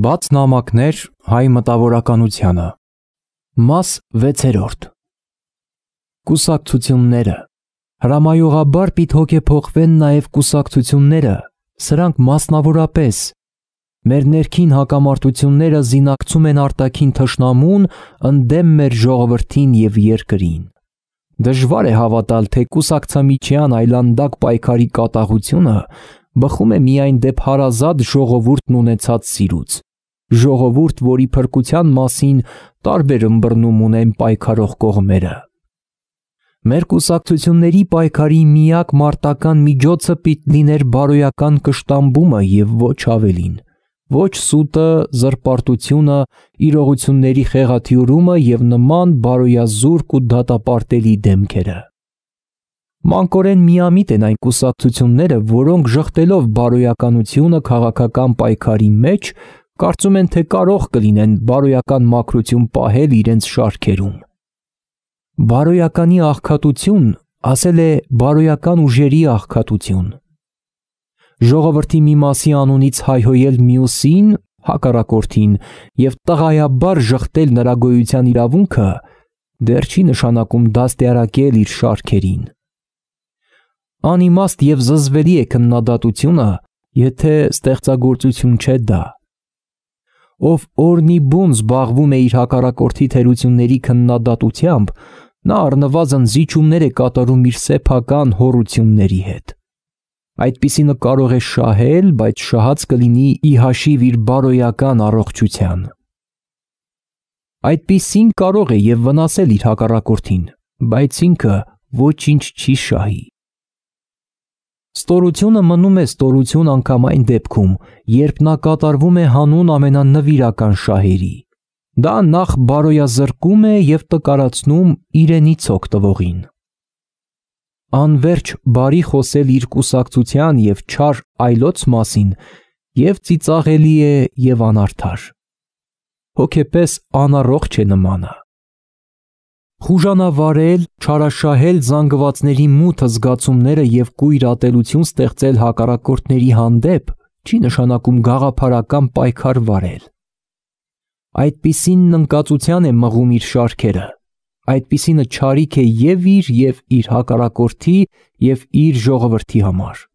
Բաց նամակներ հայ մտավորականությանը Մաս 6-րդ Կուսակցությունները Հրամայողաբար պիտի հոգեփոխվեն նաև կուսակցությունները, սրանք մասնավորապես մեր ներքին հակամարտությունները զինակցում են արտաքին թշնամուն ընդդեմ մեր ժողովրդին եւ երկրին։ Դժվար է հավատալ, թե կուսակցամիջյան այլանդակ պայքարի կատաղությունը բխում է միայն դեպ հարազատ ժողովուրդն ունեցած սիրուց։ Ժողովուրդ, որի փրկության մասին տարբեր ըմբռնում ունեն պայքարող կողմերը։ Մեր կուսակցությունների պայքարի միակ մարտական միջոցը պիտ լիներ բարոյական կշտամբումը եւ ոչ ավելին։ Ոչ սուտը, զրպարտությունը, իրողությունների խեղաթյուրումը եւ նման բարոյազուրկ ու դատապարտելի դեմքերը։ Մանկորեն միամիտ են այն կուսակցությունները, որոնք շղթելով բարոյականությունը քաղաքական պայքարի մեջ, կարծում են, թե կարող կլինեն բարոյական մակրություն պահել իրենց շարքերում։ Բարոյականի աղքատություն ասել է բարոյական ուժերի աղքատություն։ Ժողովրդի մի մասի անունից հայհոյել մյուսին, հակառակորդին եւ տղայաբար շղթել նրա գոյության իրավունքը դեռ չի նշանակում դաստիարակել իր շարքերին անիմաստ եւ զզվելի է քննադատությունը, եթե ստեղծագործություն չէ դա։ Ով օրնի բուն զբաղվում է իր հակառակորդի թերությունների քննադատությամբ, նա առնվազն զիջումներ է կատարում իր սեփական հորությունների հետ։ Այդպիսինը կարող է շահել, բայց շահած կլինի ի հաշիվ իր բարոյական առողջության։ Այդպիսին կարող է եւ վնասել իր հակառակորդին, բայց ինքը ոչինչ չի շահի։ Ստորությունը մնում է ստորություն անգամ այն դեպքում, երբ նա կատարվում է հանուն ամենանվիրական շահերի։ Դա նախ բարոյազրկում է եւ տկարացնում իրենից օգտվողին։ Անverջ բարի խոսել իր կուսակցության եւ չար այլոց մասին եւ ծիծաղելի է եւ անարդար։ Հոգեպես անառողջ է նմանը խուժանավարել, չարաշահել զանգվածների մութը զգացումները եւ կույր ատելություն ստեղծել հակառակորդների հանդեպ, չի նշանակում գաղափարական պայքար վարել։ Այդպիսին ընկածության է մղում իր շարքերը։ Այդպիսինը ճարիք է եւ իր եւ իր հակառակորդի եւ իր ժողովրդի համար։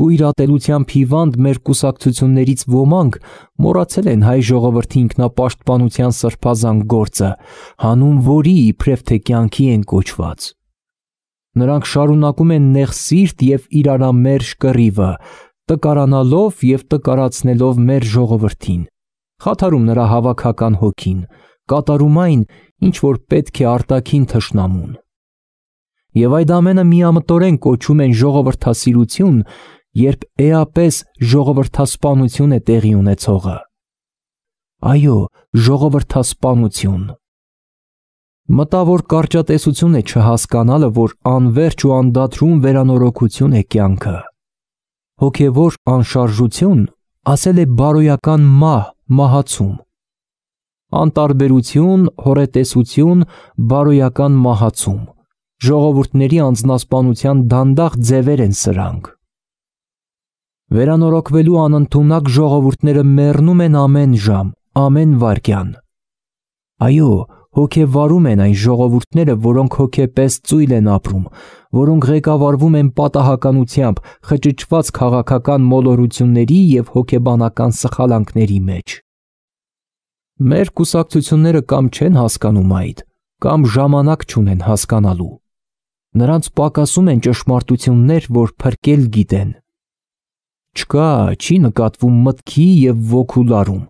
Կույր ատելությամբ հիվանդ մեր կուսակցություններից ոմանք մոռացել են հայ ժողովրդի ինքնապաշտպանության սրբազան գործը, հանուն որի իբրև թե կյանքի են կոչված։ Նրանք շարունակում են նեղ սիրտ եւ իրարամերժ կռիվը, տկարանալով եւ տկարացնելով մեր ժողովրդին, խաթարում նրա հավաքական հոգին, կատարում այն, ինչ որ պետք է արտաքին թշնամուն։ Եվ այդ ամենը միամտորեն կոչում են ժողովրդասիրություն, երբ էապես ժողովրդասպանություն է տեղի ունեցողը։ Այո, ժողովրդասպանություն։ Մտավոր կարճատեսություն է չհասկանալը, որ անverջ ու անդադրում վերանորոգություն է կյանքը։ Հոգևոր անշարժություն ասել է բարոյական մահ, մահացում։ Անտարբերություն, հորետեսություն, բարոյական մահացում։ Ժողովուրդների անznասպանության դանդաղ ձևեր են սրանք։ Վերանորոգվելու անընդունակ ժողովուրդները մեռնում են ամեն ժամ, ամեն վարքյան։ Այո, հոգեվարում են այն ժողովուրդները, որոնք հոգեպես ծույլ են ապրում, որոնք ղեկավարվում են պատահականությամբ, խճճված քաղաքական մոլորությունների եւ հոգեբանական սխալանքների մեջ։ Մեր կուսակցությունները կամ չեն հասկանում այդ, կամ ժամանակ չունեն հասկանալու։ Նրանց պակասում են ճշմարտություններ, որ փրկել գիտեն չկա, չի նկատվում մտքի եւ ոգու լարում,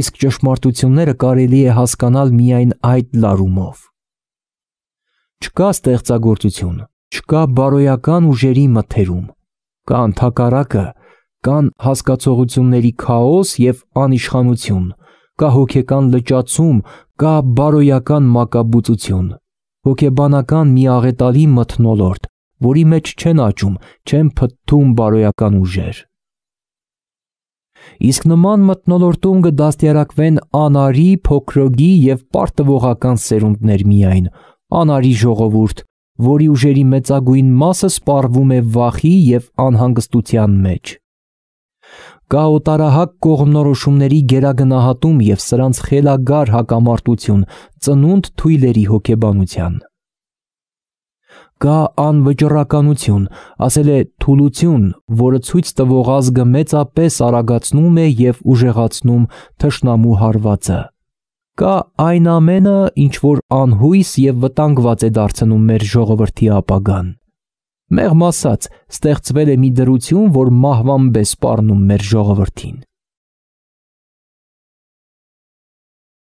իսկ ճշմարտությունները կարելի է հասկանալ միայն այդ լարումով։ Չկա ստեղծագործություն, չկա բարոյական ուժերի մթերում, կա ընդհակարակը, կան հասկացողությունների քաոս եւ անիշխանություն, կա հոգեկան լճացում, կա բարոյական մակաբուծություն, հոգեբանական մի աղետալի մթնոլորտ, որի մեջ չեն աճում, չեն փթում բարոյական ուժեր իսկ նման մտնոլորտում կդաստիարակվեն անարի, փոքրոգի եւ պարտվողական սերունդներ միայն, անարի ժողովուրդ, որի ուժերի մեծագույն մասը սպառվում է վախի եւ անհանգստության մեջ։ Կա օտարահակ կողմնորոշումների գերագնահատում եւ սրանց խելագար հակամարտություն ծնունդ թույլերի հոգեբանության։ Կա անվճռականություն, ասել է թուլություն, որը ցույց տվող ազգը մեծապես արագացնում է եւ ուժեղացնում թշնամու հարվածը։ Կա այն ամենը, ինչ որ անհույս եւ վտանգված է դարձնում մեր ժողովրդի ապագան։ Մեղմ ասած, ստեղծվել է մի դրություն, որ մահվան բես սպառնում մեր ժողովրդին։